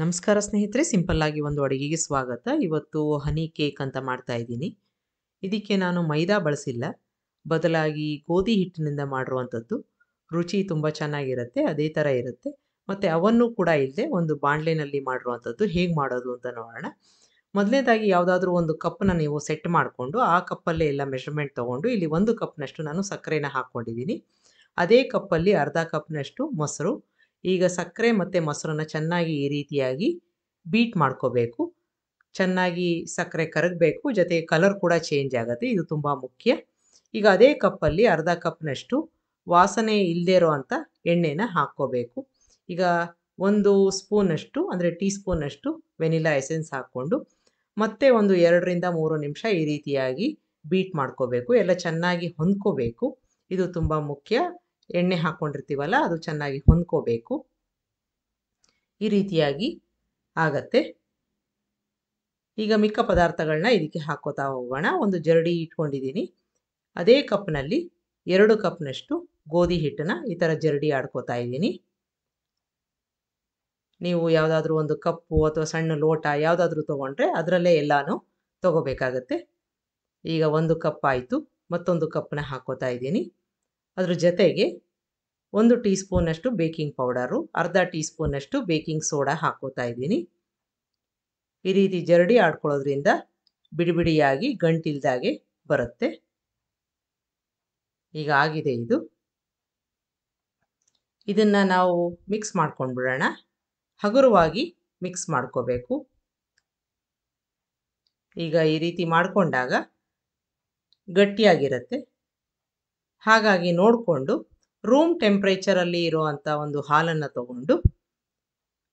ನಮಸ್ಕಾರ ಸ್ನೇಹಿತರೆ ಸಿಂಪಲ್ಲಾಗಿ ಒಂದು ಅಡುಗೆಗೆ ಸ್ವಾಗತ ಇವತ್ತು ಹನಿ ಕೇಕ್ ಅಂತ ಮಾಡ್ತಾ ಇದ್ದೀನಿ ಇದಕ್ಕೆ ನಾನು ಮೈದಾ ಬಳಸಿಲ್ಲ ಬದಲಾಗಿ ಗೋಧಿ ಹಿಟ್ಟಿನಿಂದ ಮಾಡಿರುವಂಥದ್ದು ರುಚಿ ತುಂಬ ಚೆನ್ನಾಗಿರುತ್ತೆ ಅದೇ ಥರ ಇರುತ್ತೆ ಮತ್ತು ಅವನ್ನು ಕೂಡ ಇಲ್ಲದೆ ಒಂದು ಬಾಣಲೆನಲ್ಲಿ ಮಾಡಿರುವಂಥದ್ದು ಹೇಗೆ ಮಾಡೋದು ಅಂತ ನೋಡೋಣ ಮೊದಲನೇದಾಗಿ ಯಾವುದಾದ್ರೂ ಒಂದು ಕಪ್ಪನ್ನ ನೀವು ಸೆಟ್ ಮಾಡಿಕೊಂಡು ಆ ಕಪ್ಪಲ್ಲೇ ಎಲ್ಲ ಮೆಷರ್ಮೆಂಟ್ ತೊಗೊಂಡು ಇಲ್ಲಿ ಒಂದು ಕಪ್ನಷ್ಟು ನಾನು ಸಕ್ಕರೆನ ಹಾಕ್ಕೊಂಡಿದ್ದೀನಿ ಅದೇ ಕಪ್ಪಲ್ಲಿ ಅರ್ಧ ಕಪ್ನಷ್ಟು ಮೊಸರು ಈಗ ಸಕ್ಕರೆ ಮತ್ತು ಮೊಸರನ್ನ ಚೆನ್ನಾಗಿ ಈ ರೀತಿಯಾಗಿ ಬೀಟ್ ಮಾಡ್ಕೋಬೇಕು ಚೆನ್ನಾಗಿ ಸಕ್ಕರೆ ಕರಗಬೇಕು ಜೊತೆಗೆ ಕಲರ್ ಕೂಡ ಚೇಂಜ್ ಆಗುತ್ತೆ ಇದು ತುಂಬ ಮುಖ್ಯ ಈಗ ಅದೇ ಕಪ್ಪಲ್ಲಿ ಅರ್ಧ ಕಪ್ನಷ್ಟು ವಾಸನೆ ಇಲ್ಲದೇ ಇರೋ ಅಂಥ ಎಣ್ಣೆನ ಹಾಕ್ಕೋಬೇಕು ಈಗ ಒಂದು ಸ್ಪೂನಷ್ಟು ಅಂದರೆ ಟೀ ಸ್ಪೂನಷ್ಟು ವೆನಿಲಾ ಎಸೆನ್ಸ್ ಹಾಕ್ಕೊಂಡು ಮತ್ತೆ ಒಂದು ಎರಡರಿಂದ ಮೂರು ನಿಮಿಷ ಈ ರೀತಿಯಾಗಿ ಬೀಟ್ ಮಾಡ್ಕೋಬೇಕು ಎಲ್ಲ ಚೆನ್ನಾಗಿ ಹೊಂದ್ಕೋಬೇಕು ಇದು ತುಂಬ ಮುಖ್ಯ ಎಣ್ಣೆ ಹಾಕ್ಕೊಂಡಿರ್ತೀವಲ್ಲ ಅದು ಚೆನ್ನಾಗಿ ಹೊಂದ್ಕೋಬೇಕು ಈ ರೀತಿಯಾಗಿ ಆಗತ್ತೆ ಈಗ ಮಿಕ್ಕ ಪದಾರ್ಥಗಳನ್ನ ಇದಕ್ಕೆ ಹಾಕೋತಾ ಹೋಗೋಣ ಒಂದು ಜರಡಿ ಇಟ್ಕೊಂಡಿದ್ದೀನಿ ಅದೇ ಕಪ್ನಲ್ಲಿ ಎರಡು ಕಪ್ನಷ್ಟು ಗೋಧಿ ಹಿಟ್ಟನ್ನ ಈ ಥರ ಜರಡಿ ಆಡ್ಕೋತಾ ಇದ್ದೀನಿ ನೀವು ಯಾವುದಾದ್ರೂ ಒಂದು ಕಪ್ಪು ಅಥವಾ ಸಣ್ಣ ಲೋಟ ಯಾವುದಾದ್ರೂ ತೊಗೊಂಡ್ರೆ ಅದರಲ್ಲೇ ಎಲ್ಲಾನು ತೊಗೋಬೇಕಾಗತ್ತೆ ಈಗ ಒಂದು ಕಪ್ ಆಯಿತು ಮತ್ತೊಂದು ಕಪ್ನ ಹಾಕೋತಾ ಇದ್ದೀನಿ ಅದ್ರ ಜೊತೆಗೆ ಒಂದು ಟೀ ಸ್ಪೂನಷ್ಟು ಬೇಕಿಂಗ್ ಪೌಡರು ಅರ್ಧ ಟೀ ಸ್ಪೂನಷ್ಟು ಬೇಕಿಂಗ್ ಸೋಡಾ ಹಾಕೋತಾ ಇದ್ದೀನಿ ಈ ರೀತಿ ಜರಡಿ ಆಡ್ಕೊಳ್ಳೋದ್ರಿಂದ ಬಿಡಿ ಬಿಡಿಯಾಗಿ ಗಂಟಿಲ್ದಾಗೆ ಬರುತ್ತೆ ಈಗ ಆಗಿದೆ ಇದು ಇದನ್ನು ನಾವು ಮಿಕ್ಸ್ ಮಾಡ್ಕೊಂಡ್ಬಿಡೋಣ ಹಗುರವಾಗಿ ಮಿಕ್ಸ್ ಮಾಡ್ಕೋಬೇಕು ಈಗ ಈ ರೀತಿ ಮಾಡಿಕೊಂಡಾಗ ಗಟ್ಟಿಯಾಗಿರುತ್ತೆ ಹಾಗಾಗಿ ನೋಡಿಕೊಂಡು ರೂಮ್ ಟೆಂಪ್ರೇಚರಲ್ಲಿ ಇರುವಂಥ ಒಂದು ಹಾಲನ್ನು ತಗೊಂಡು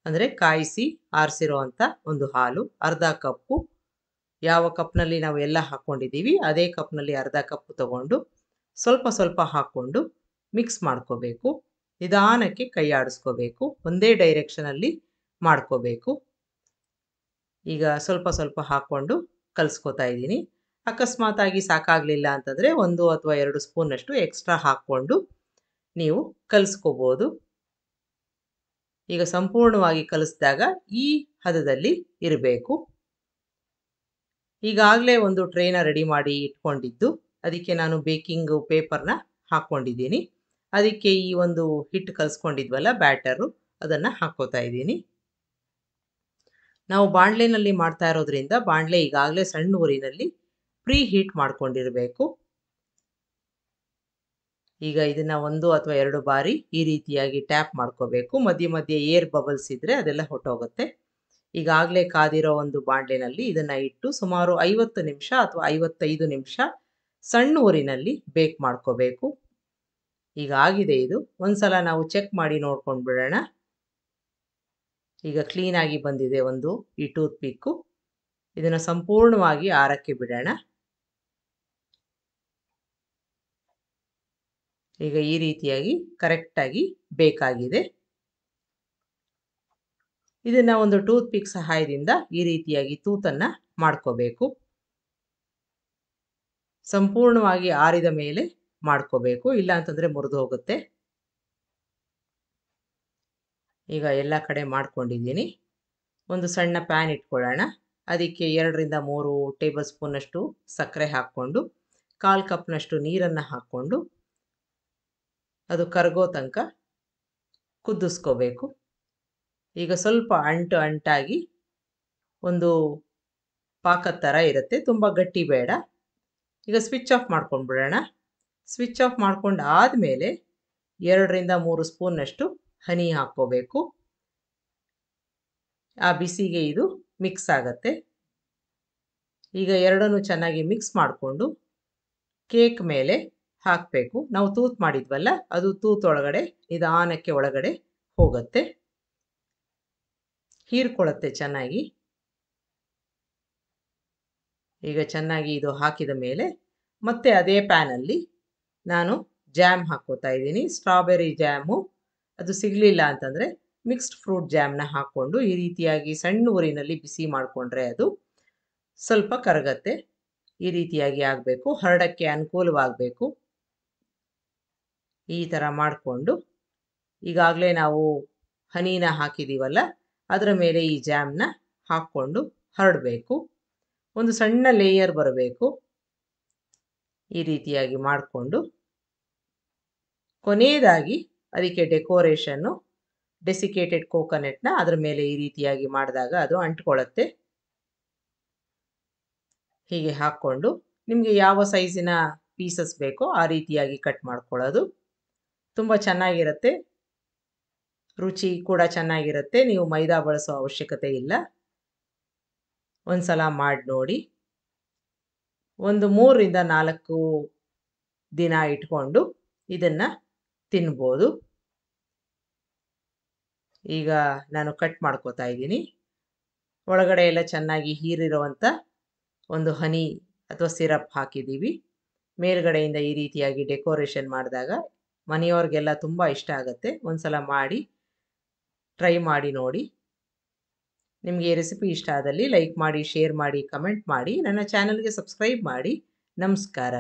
ಅಂದರೆ ಕಾಯಿಸಿ ಆರಿಸಿರುವಂಥ ಒಂದು ಹಾಲು ಅರ್ಧ ಕಪ್ಪು ಯಾವ ಕಪ್ನಲ್ಲಿ ನಾವು ಎಲ್ಲ ಹಾಕ್ಕೊಂಡಿದ್ದೀವಿ ಅದೇ ಕಪ್ನಲ್ಲಿ ಅರ್ಧ ಕಪ್ಪು ತಗೊಂಡು ಸ್ವಲ್ಪ ಸ್ವಲ್ಪ ಹಾಕ್ಕೊಂಡು ಮಿಕ್ಸ್ ಮಾಡ್ಕೋಬೇಕು ನಿಧಾನಕ್ಕೆ ಕೈ ಆಡಿಸ್ಕೋಬೇಕು ಒಂದೇ ಡೈರೆಕ್ಷನಲ್ಲಿ ಮಾಡ್ಕೋಬೇಕು ಈಗ ಸ್ವಲ್ಪ ಸ್ವಲ್ಪ ಹಾಕ್ಕೊಂಡು ಕಲಿಸ್ಕೊತಾ ಇದ್ದೀನಿ ಅಕಸ್ಮಾತಾಗಿ ಸಾಕಾಗಲಿಲ್ಲ ಅಂತಂದರೆ ಒಂದು ಅಥವಾ ಎರಡು ಸ್ಪೂನಷ್ಟು ಎಕ್ಸ್ಟ್ರಾ ಹಾಕ್ಕೊಂಡು ನೀವು ಕಲಿಸ್ಕೋಬೋದು ಈಗ ಸಂಪೂರ್ಣವಾಗಿ ಕಲಿಸಿದಾಗ ಈ ಹದದಲ್ಲಿ ಇರಬೇಕು ಈಗಾಗಲೇ ಒಂದು ಟ್ರೈನ ರೆಡಿ ಮಾಡಿ ಇಟ್ಕೊಂಡಿದ್ದು ಅದಕ್ಕೆ ನಾನು ಬೇಕಿಂಗ್ ಪೇಪರ್ನ ಹಾಕ್ಕೊಂಡಿದ್ದೀನಿ ಅದಕ್ಕೆ ಈ ಒಂದು ಹಿಟ್ಟು ಕಲಿಸ್ಕೊಂಡಿದ್ವಲ್ಲ ಬ್ಯಾಟರು ಅದನ್ನು ಹಾಕ್ಕೋತಾ ಇದ್ದೀನಿ ನಾವು ಬಾಣಲೆನಲ್ಲಿ ಮಾಡ್ತಾ ಇರೋದ್ರಿಂದ ಬಾಣಲೆ ಈಗಾಗಲೇ ಸಣ್ಣ ಊರಿನಲ್ಲಿ ಪ್ರೀ ಹೀಟ್ ಮಾಡ್ಕೊಂಡಿರಬೇಕು ಈಗ ಇದನ್ನ ಒಂದು ಅಥವಾ ಎರಡು ಬಾರಿ ಈ ರೀತಿಯಾಗಿ ಟ್ಯಾಪ್ ಮಾಡ್ಕೋಬೇಕು ಮಧ್ಯೆ ಮಧ್ಯೆ ಏರ್ ಬಬಲ್ಸ್ ಇದ್ರೆ ಅದೆಲ್ಲ ಹೊಟ್ಟೋಗುತ್ತೆ ಈಗಾಗಲೇ ಕಾದಿರೋ ಒಂದು ಬಾಂಡ್ಲಿನಲ್ಲಿ ಇದನ್ನ ಇಟ್ಟು ಸುಮಾರು ಐವತ್ತು ನಿಮಿಷ ಅಥವಾ ಐವತ್ತೈದು ನಿಮಿಷ ಸಣ್ಣ ಊರಿನಲ್ಲಿ ಬೇಕ್ ಮಾಡ್ಕೋಬೇಕು ಈಗ ಆಗಿದೆ ಇದು ಒಂದ್ಸಲ ನಾವು ಚೆಕ್ ಮಾಡಿ ನೋಡ್ಕೊಂಡು ಬಿಡೋಣ ಈಗ ಕ್ಲೀನಾಗಿ ಬಂದಿದೆ ಒಂದು ಈ ಟೂತ್ ಪಿಕ್ಕು ಇದನ್ನು ಸಂಪೂರ್ಣವಾಗಿ ಆರಕ್ಕೆ ಬಿಡೋಣ ಈಗ ಈ ರೀತಿಯಾಗಿ ಕರೆಕ್ಟಾಗಿ ಬೇಕಾಗಿದೆ ಇದನ್ನು ಒಂದು ಟೂತ್ ಪಿಕ್ ಸಹಾಯದಿಂದ ಈ ರೀತಿಯಾಗಿ ತೂತನ್ನು ಮಾಡ್ಕೋಬೇಕು ಸಂಪೂರ್ಣವಾಗಿ ಆರಿದ ಮೇಲೆ ಮಾಡ್ಕೋಬೇಕು ಇಲ್ಲ ಅಂತಂದರೆ ಮುರಿದು ಹೋಗುತ್ತೆ ಈಗ ಎಲ್ಲ ಕಡೆ ಮಾಡ್ಕೊಂಡಿದ್ದೀನಿ ಒಂದು ಸಣ್ಣ ಪ್ಯಾನ್ ಇಟ್ಕೊಳ್ಳೋಣ ಅದಕ್ಕೆ ಎರಡರಿಂದ ಮೂರು ಟೇಬಲ್ ಸ್ಪೂನಷ್ಟು ಸಕ್ಕರೆ ಹಾಕ್ಕೊಂಡು ಕಾಲು ಕಪ್ನಷ್ಟು ನೀರನ್ನು ಹಾಕ್ಕೊಂಡು ಅದು ಕರಗೋ ತನಕ ಕುದಿಸ್ಕೋಬೇಕು ಈಗ ಸ್ವಲ್ಪ ಅಂಟು ಅಂಟಾಗಿ ಒಂದು ಪಾಕದ ಥರ ಇರುತ್ತೆ ತುಂಬ ಗಟ್ಟಿ ಬೇಡ ಈಗ ಸ್ವಿಚ್ ಆಫ್ ಮಾಡ್ಕೊಂಡ್ಬಿಡೋಣ ಸ್ವಿಚ್ ಆಫ್ ಮಾಡ್ಕೊಂಡು ಆದಮೇಲೆ ಎರಡರಿಂದ ಮೂರು ಸ್ಪೂನಷ್ಟು ಹನಿ ಹಾಕ್ಕೋಬೇಕು ಆ ಬಿಸಿಗೆ ಇದು ಮಿಕ್ಸ್ ಆಗುತ್ತೆ ಈಗ ಎರಡನ್ನೂ ಚೆನ್ನಾಗಿ ಮಿಕ್ಸ್ ಮಾಡಿಕೊಂಡು ಕೇಕ್ ಮೇಲೆ ಹಾಕಬೇಕು ನಾವು ತೂತು ಮಾಡಿದ್ವಲ್ಲ ಅದು ಒಳಗಡೆ ನಿಧಾನಕ್ಕೆ ಒಳಗಡೆ ಹೋಗುತ್ತೆ ಹೀರ್ಕೊಳ್ಳುತ್ತೆ ಚೆನ್ನಾಗಿ ಈಗ ಚೆನ್ನಾಗಿ ಇದು ಹಾಕಿದ ಮೇಲೆ ಮತ್ತೆ ಅದೇ ಪ್ಯಾನಲ್ಲಿ ನಾನು ಜ್ಯಾಮ್ ಹಾಕೋತಾ ಇದ್ದೀನಿ ಸ್ಟ್ರಾಬೆರಿ ಜಾಮು ಅದು ಸಿಗಲಿಲ್ಲ ಅಂತಂದರೆ ಮಿಕ್ಸ್ಡ್ ಫ್ರೂಟ್ ಜ್ಯಾಮ್ನ ಹಾಕ್ಕೊಂಡು ಈ ರೀತಿಯಾಗಿ ಸಣ್ಣ ಊರಿನಲ್ಲಿ ಬಿಸಿ ಮಾಡಿಕೊಂಡ್ರೆ ಅದು ಸ್ವಲ್ಪ ಕರಗತ್ತೆ ಈ ರೀತಿಯಾಗಿ ಆಗಬೇಕು ಹರಡಕ್ಕೆ ಅನುಕೂಲವಾಗಬೇಕು ಈ ಥರ ಮಾಡಿಕೊಂಡು ಈಗಾಗಲೇ ನಾವು ಹನಿನ ಹಾಕಿದ್ದೀವಲ್ಲ ಅದರ ಮೇಲೆ ಈ ಜಾಮ್ನ ಹಾಕ್ಕೊಂಡು ಹರಡಬೇಕು ಒಂದು ಸಣ್ಣ ಲೇಯರ್ ಬರಬೇಕು ಈ ರೀತಿಯಾಗಿ ಮಾಡಿಕೊಂಡು ಕೊನೆಯದಾಗಿ ಅದಕ್ಕೆ ಡೆಕೋರೇಷನ್ನು ಡೆಸಿಕೇಟೆಡ್ ಕೋಕೋನೆಟ್ನ ಅದರ ಮೇಲೆ ಈ ರೀತಿಯಾಗಿ ಮಾಡಿದಾಗ ಅದು ಅಂಟ್ಕೊಳ್ಳುತ್ತೆ ಹೀಗೆ ಹಾಕ್ಕೊಂಡು ನಿಮಗೆ ಯಾವ ಸೈಜಿನ ಪೀಸಸ್ ಬೇಕೋ ಆ ರೀತಿಯಾಗಿ ಕಟ್ ಮಾಡ್ಕೊಳ್ಳೋದು ತುಂಬ ಚೆನ್ನಾಗಿರುತ್ತೆ ರುಚಿ ಕೂಡ ಚೆನ್ನಾಗಿರುತ್ತೆ ನೀವು ಮೈದಾ ಬಳಸೋ ಅವಶ್ಯಕತೆ ಇಲ್ಲ ಒಂದು ಸಲ ಮಾಡಿ ನೋಡಿ ಒಂದು ಮೂರರಿಂದ ನಾಲ್ಕು ದಿನ ಇಟ್ಕೊಂಡು ಇದನ್ನು ತಿನ್ಬೋದು ಈಗ ನಾನು ಕಟ್ ಮಾಡ್ಕೋತಾ ಇದ್ದೀನಿ ಒಳಗಡೆ ಎಲ್ಲ ಚೆನ್ನಾಗಿ ಹೀರಿರುವಂಥ ಒಂದು ಹನಿ ಅಥವಾ ಸಿರಪ್ ಹಾಕಿದ್ದೀವಿ ಮೇಲ್ಗಡೆಯಿಂದ ಈ ರೀತಿಯಾಗಿ ಡೆಕೋರೇಷನ್ ಮಾಡಿದಾಗ ಮನೆಯವ್ರಿಗೆಲ್ಲ ತುಂಬ ಇಷ್ಟ ಆಗುತ್ತೆ ಒಂದ್ಸಲ ಮಾಡಿ ಟ್ರೈ ಮಾಡಿ ನೋಡಿ ನಿಮಗೆ ಈ ರೆಸಿಪಿ ಇಷ್ಟ ಆದಲ್ಲಿ ಲೈಕ್ ಮಾಡಿ ಶೇರ್ ಮಾಡಿ ಕಮೆಂಟ್ ಮಾಡಿ ನನ್ನ ಚಾನಲ್ಗೆ ಸಬ್ಸ್ಕ್ರೈಬ್ ಮಾಡಿ ನಮಸ್ಕಾರ